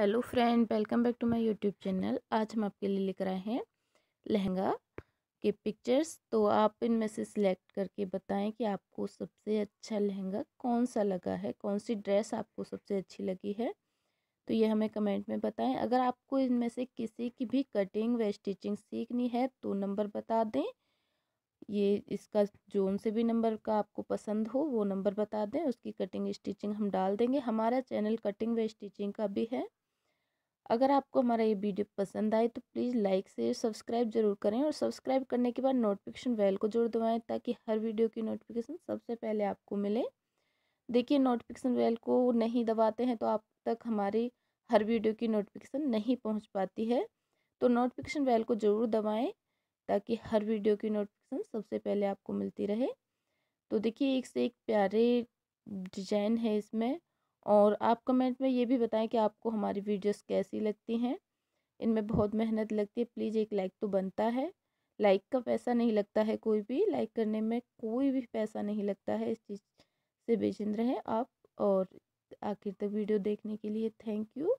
hello friend welcome back to my YouTube channel आज हम आपके लिए लेकर आए हैं लहंगा के पिक्चर्स तो आप इनमें से सिलेक्ट करके बताएं कि आपको सबसे अच्छा लहंगा कौन सा लगा है कौन सी ड्रेस आपको सबसे अच्छी लगी है तो ये हमें कमेंट में बताएं अगर आपको इनमें से किसी की भी कटिंग व स्टिचिंग सीखनी है तो नंबर बता दें ये इसका जोन से भी नंबर का आपको पसंद हो वो नंबर बता दें उसकी कटिंग स्टिचिंग हम डाल देंगे हमारा चैनल कटिंग व स्टिचिंग का भी है अगर आपको हमारा ये वीडियो पसंद आए तो प्लीज़ लाइक शेयर सब्सक्राइब जरूर करें और सब्सक्राइब करने के बाद नोटिफिकेशन बेल को जोड़ दवाएँ ताकि हर वीडियो की नोटिफिकेशन सबसे पहले आपको मिले देखिए नोटिफिकेशन बेल को नहीं दबाते हैं तो आप तक हमारी हर वीडियो की नोटिफिकेशन नहीं पहुँच पाती है तो नोटिफिकेशन बेल को ज़रूर दबाएँ ताकि हर वीडियो की नोटिफिकेशन सबसे पहले आपको मिलती रहे तो देखिए एक से एक प्यारे डिजाइन है इसमें और आप कमेंट में ये भी बताएं कि आपको हमारी वीडियोस कैसी लगती हैं इनमें बहुत मेहनत लगती है प्लीज़ एक लाइक तो बनता है लाइक का पैसा नहीं लगता है कोई भी लाइक करने में कोई भी पैसा नहीं लगता है इस चीज़ से बेचिंद रहें आप और आखिर तक वीडियो देखने के लिए थैंक यू